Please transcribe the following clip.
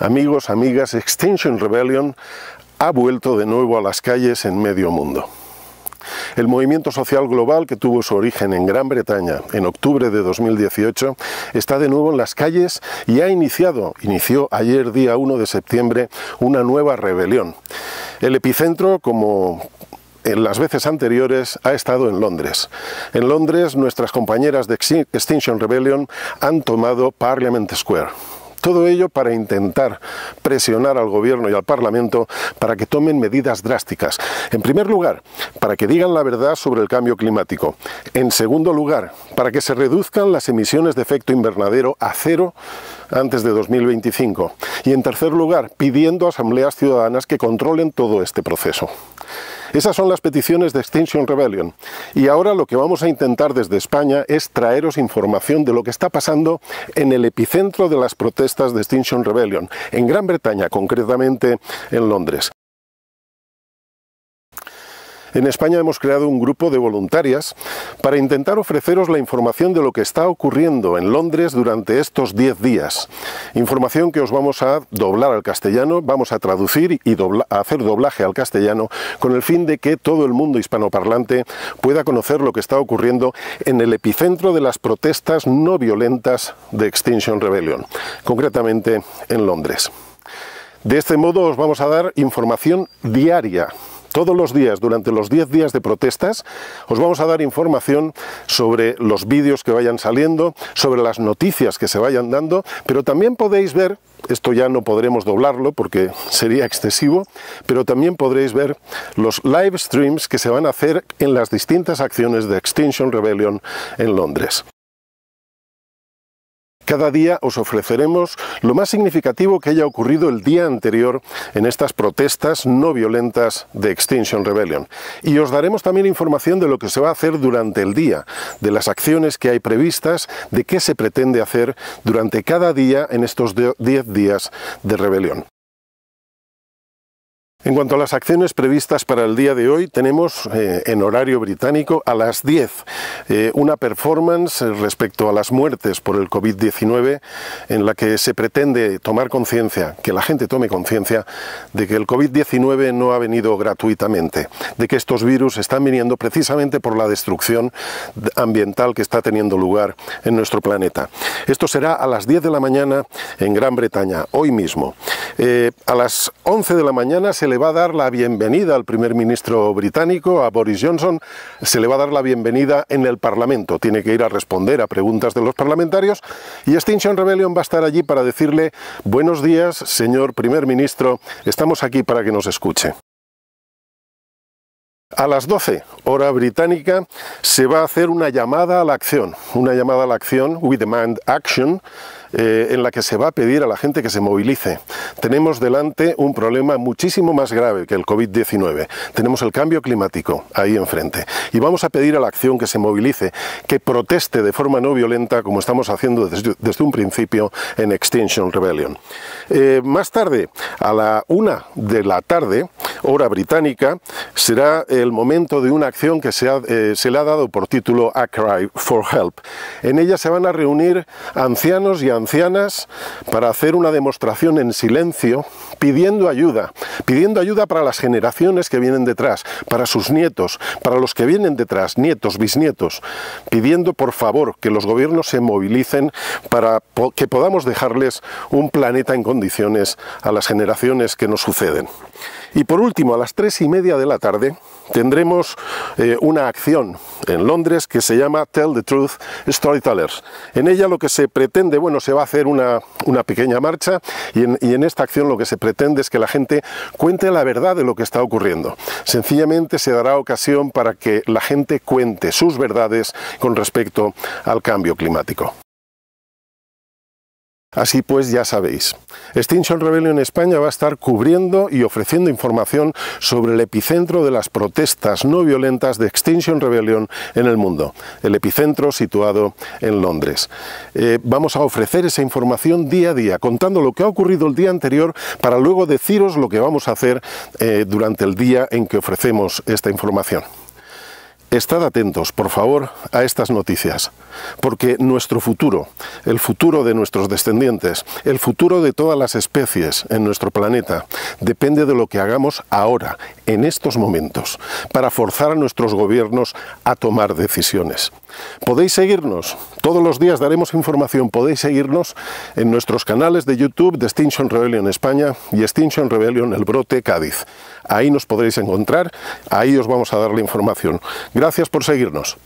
Amigos, amigas, Extinction Rebellion ha vuelto de nuevo a las calles en medio mundo. El movimiento social global que tuvo su origen en Gran Bretaña en octubre de 2018 está de nuevo en las calles y ha iniciado, inició ayer día 1 de septiembre, una nueva rebelión. El epicentro, como en las veces anteriores ha estado en Londres. En Londres, nuestras compañeras de Extinction Rebellion han tomado Parliament Square. Todo ello para intentar presionar al gobierno y al Parlamento para que tomen medidas drásticas. En primer lugar, para que digan la verdad sobre el cambio climático. En segundo lugar, para que se reduzcan las emisiones de efecto invernadero a cero antes de 2025. Y en tercer lugar, pidiendo asambleas ciudadanas que controlen todo este proceso. Esas son las peticiones de Extinction Rebellion. Y ahora lo que vamos a intentar desde España es traeros información de lo que está pasando en el epicentro de las protestas de Extinction Rebellion, en Gran Bretaña, concretamente en Londres en España hemos creado un grupo de voluntarias para intentar ofreceros la información de lo que está ocurriendo en Londres durante estos 10 días. Información que os vamos a doblar al castellano, vamos a traducir y hacer doblaje al castellano con el fin de que todo el mundo hispanoparlante pueda conocer lo que está ocurriendo en el epicentro de las protestas no violentas de Extinction Rebellion, concretamente en Londres. De este modo os vamos a dar información diaria todos los días, durante los 10 días de protestas, os vamos a dar información sobre los vídeos que vayan saliendo, sobre las noticias que se vayan dando, pero también podéis ver, esto ya no podremos doblarlo porque sería excesivo, pero también podréis ver los live streams que se van a hacer en las distintas acciones de Extinction Rebellion en Londres. Cada día os ofreceremos lo más significativo que haya ocurrido el día anterior en estas protestas no violentas de Extinction Rebellion. Y os daremos también información de lo que se va a hacer durante el día, de las acciones que hay previstas, de qué se pretende hacer durante cada día en estos diez días de rebelión. En cuanto a las acciones previstas para el día de hoy, tenemos eh, en horario británico a las 10 eh, una performance respecto a las muertes por el COVID-19 en la que se pretende tomar conciencia, que la gente tome conciencia de que el COVID-19 no ha venido gratuitamente, de que estos virus están viniendo precisamente por la destrucción ambiental que está teniendo lugar en nuestro planeta. Esto será a las 10 de la mañana en Gran Bretaña, hoy mismo. Eh, a las 11 de la mañana se le va a dar la bienvenida al primer ministro británico, a Boris Johnson, se le va a dar la bienvenida en el Parlamento. Tiene que ir a responder a preguntas de los parlamentarios y Extinction Rebellion va a estar allí para decirle buenos días, señor primer ministro, estamos aquí para que nos escuche. A las 12, hora británica, se va a hacer una llamada a la acción, una llamada a la acción, We Demand Action, eh, en la que se va a pedir a la gente que se movilice. Tenemos delante un problema muchísimo más grave que el COVID-19. Tenemos el cambio climático ahí enfrente. Y vamos a pedir a la acción que se movilice, que proteste de forma no violenta, como estamos haciendo desde, un principio en Extinction Rebellion. Eh, más tarde, a la una de la tarde, hora británica, será el momento de una acción que eh, se, le ha dado por título A Cry for Help. En ella se van a reunir ancianos y ancianas para hacer una demostración en silencio pidiendo ayuda, pidiendo ayuda para las generaciones que vienen detrás, para sus nietos, para los que vienen detrás, nietos, bisnietos, pidiendo por favor que los gobiernos se movilicen para que podamos dejarles un planeta en condiciones a las generaciones que nos suceden. Y por último, a las tres y media de la tarde tendremos eh, una acción en Londres que se llama Tell the Truth Storytellers. En ella lo que se pretende, bueno, se va a hacer una, pequeña marcha y en esta acción lo que se pretende es que la gente cuente la verdad de lo que está ocurriendo. Sencillamente se dará ocasión para que la gente cuente sus verdades con respecto al cambio climático. Así pues, ya sabéis, Extinction Rebellion España va a estar cubriendo y ofreciendo información sobre el epicentro de las protestas no violentas de Extinction Rebellion en el mundo, el epicentro situado en Londres. Eh, vamos a ofrecer esa información día a día, contando lo que ha ocurrido el día anterior para luego deciros lo que vamos a hacer eh, durante el día en que ofrecemos esta información. Estad atentos, por favor, a estas noticias, porque nuestro futuro, el futuro de nuestros descendientes, el futuro de todas las especies en nuestro planeta, depende de lo que hagamos ahora, en estos momentos, para forzar a nuestros gobiernos a tomar decisiones. Podéis seguirnos, todos los días daremos información, podéis seguirnos en nuestros canales de YouTube de Extinction Rebellion España y Extinction Rebellion El Brote Cádiz. Ahí nos podréis encontrar, ahí os vamos a dar la información. Gracias por seguirnos.